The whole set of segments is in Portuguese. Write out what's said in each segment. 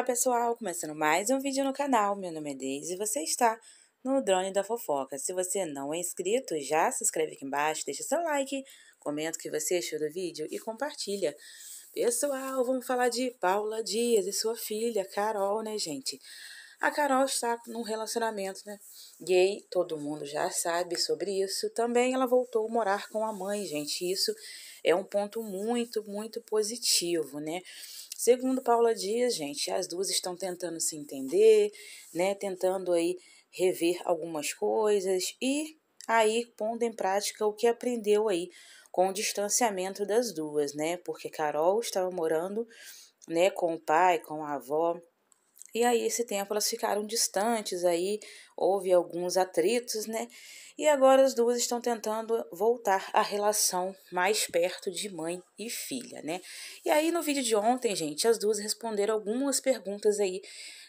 Olá pessoal, começando mais um vídeo no canal, meu nome é Deise e você está no Drone da Fofoca. Se você não é inscrito, já se inscreve aqui embaixo, deixa seu like, comenta o que você achou do vídeo e compartilha. Pessoal, vamos falar de Paula Dias e sua filha, Carol, né gente? A Carol está num relacionamento né? gay, todo mundo já sabe sobre isso. Também ela voltou a morar com a mãe, gente, isso é um ponto muito, muito positivo, né? Segundo Paula Dias, gente, as duas estão tentando se entender, né? Tentando aí rever algumas coisas e aí pondo em prática o que aprendeu aí com o distanciamento das duas, né? Porque Carol estava morando, né, com o pai, com a avó e aí, esse tempo, elas ficaram distantes aí, houve alguns atritos, né? E agora as duas estão tentando voltar à relação mais perto de mãe e filha, né? E aí, no vídeo de ontem, gente, as duas responderam algumas perguntas aí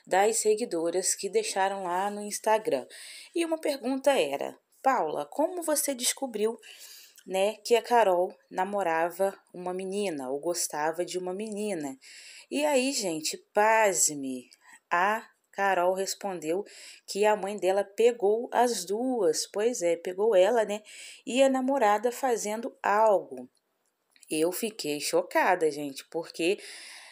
das seguidoras que deixaram lá no Instagram. E uma pergunta era: Paula, como você descobriu né, que a Carol namorava uma menina ou gostava de uma menina. E aí, gente, pasme, a Carol respondeu que a mãe dela pegou as duas, pois é, pegou ela, né? E a namorada fazendo algo. Eu fiquei chocada, gente, porque,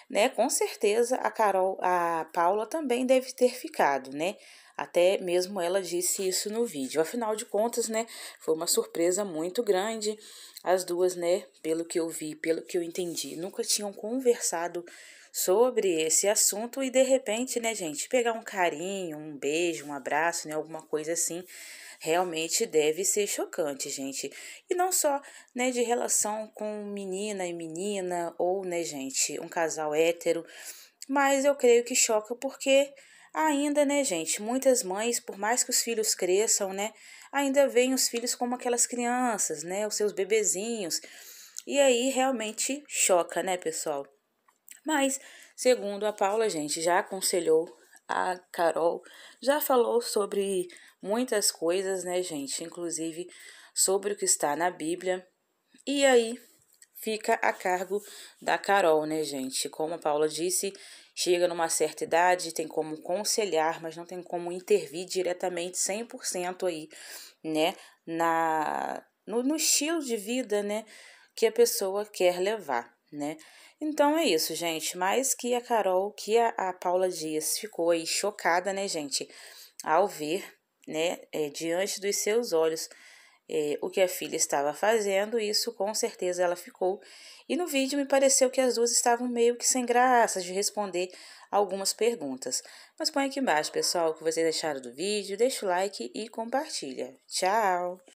né, com certeza a Carol, a Paula também deve ter ficado, né? Até mesmo ela disse isso no vídeo. Afinal de contas, né, foi uma surpresa muito grande. As duas, né, pelo que eu vi, pelo que eu entendi, nunca tinham conversado sobre esse assunto e de repente, né, gente, pegar um carinho, um beijo, um abraço, né, alguma coisa assim, realmente deve ser chocante, gente. E não só, né, de relação com menina e menina ou, né, gente, um casal hétero, mas eu creio que choca porque Ainda, né, gente, muitas mães, por mais que os filhos cresçam, né, ainda veem os filhos como aquelas crianças, né, os seus bebezinhos. E aí realmente choca, né, pessoal? Mas, segundo a Paula, gente, já aconselhou a Carol, já falou sobre muitas coisas, né, gente, inclusive sobre o que está na Bíblia. E aí, fica a cargo da Carol, né, gente? Como a Paula disse, chega numa certa idade, tem como conselhar, mas não tem como intervir diretamente 100% aí, né, na no, no estilo de vida, né, que a pessoa quer levar, né? Então é isso, gente. Mais que a Carol, que a, a Paula Dias ficou aí chocada, né, gente, ao ver, né, é, diante dos seus olhos é, o que a filha estava fazendo, isso com certeza ela ficou. E no vídeo me pareceu que as duas estavam meio que sem graça de responder algumas perguntas. Mas põe aqui embaixo, pessoal, o que vocês acharam do vídeo, deixa o like e compartilha. Tchau!